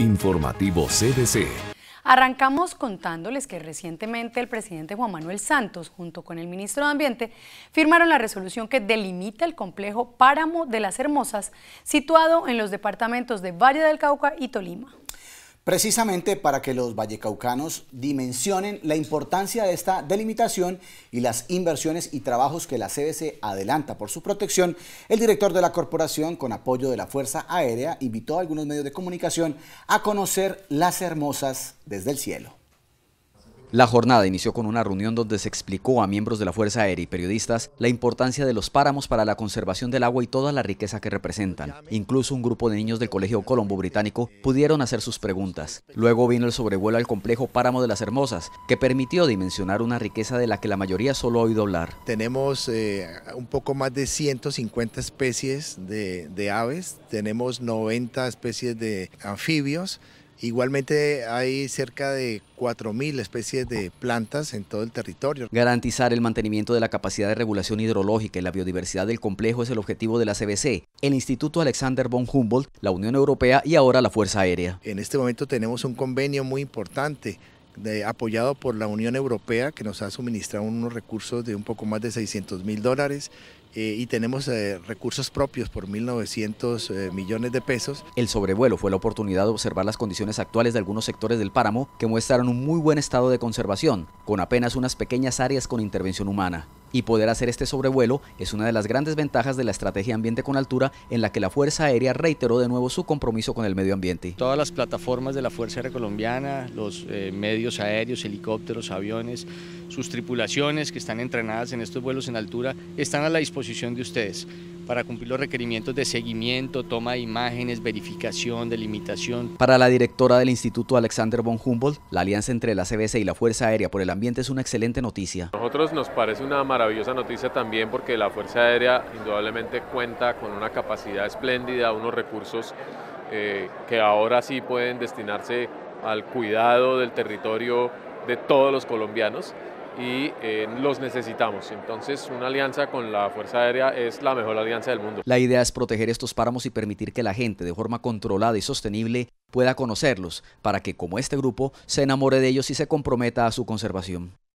Informativo CDC. Arrancamos contándoles que recientemente el presidente Juan Manuel Santos, junto con el ministro de Ambiente, firmaron la resolución que delimita el complejo Páramo de las Hermosas, situado en los departamentos de Valle del Cauca y Tolima precisamente para que los vallecaucanos dimensionen la importancia de esta delimitación y las inversiones y trabajos que la CBC adelanta por su protección, el director de la corporación, con apoyo de la Fuerza Aérea, invitó a algunos medios de comunicación a conocer las hermosas desde el cielo. La jornada inició con una reunión donde se explicó a miembros de la Fuerza Aérea y periodistas la importancia de los páramos para la conservación del agua y toda la riqueza que representan. Incluso un grupo de niños del Colegio Colombo Británico pudieron hacer sus preguntas. Luego vino el sobrevuelo al complejo Páramo de las Hermosas, que permitió dimensionar una riqueza de la que la mayoría solo ha oído hablar. Tenemos eh, un poco más de 150 especies de aves, tenemos 90 especies de anfibios, Igualmente hay cerca de 4.000 especies de plantas en todo el territorio. Garantizar el mantenimiento de la capacidad de regulación hidrológica y la biodiversidad del complejo es el objetivo de la CBC, el Instituto Alexander von Humboldt, la Unión Europea y ahora la Fuerza Aérea. En este momento tenemos un convenio muy importante apoyado por la Unión Europea, que nos ha suministrado unos recursos de un poco más de 600 mil dólares eh, y tenemos eh, recursos propios por 1.900 eh, millones de pesos. El sobrevuelo fue la oportunidad de observar las condiciones actuales de algunos sectores del páramo que muestran un muy buen estado de conservación, con apenas unas pequeñas áreas con intervención humana. Y poder hacer este sobrevuelo es una de las grandes ventajas de la estrategia Ambiente con Altura, en la que la Fuerza Aérea reiteró de nuevo su compromiso con el medio ambiente. Todas las plataformas de la Fuerza Aérea Colombiana, los medios aéreos, helicópteros, aviones, sus tripulaciones que están entrenadas en estos vuelos en altura están a la disposición de ustedes para cumplir los requerimientos de seguimiento, toma de imágenes, verificación, delimitación. Para la directora del Instituto Alexander von Humboldt, la alianza entre la CBC y la Fuerza Aérea por el Ambiente es una excelente noticia. A nosotros nos parece una maravillosa noticia también porque la Fuerza Aérea indudablemente cuenta con una capacidad espléndida, unos recursos eh, que ahora sí pueden destinarse al cuidado del territorio de todos los colombianos y eh, los necesitamos. Entonces, una alianza con la Fuerza Aérea es la mejor alianza del mundo. La idea es proteger estos páramos y permitir que la gente, de forma controlada y sostenible, pueda conocerlos para que, como este grupo, se enamore de ellos y se comprometa a su conservación.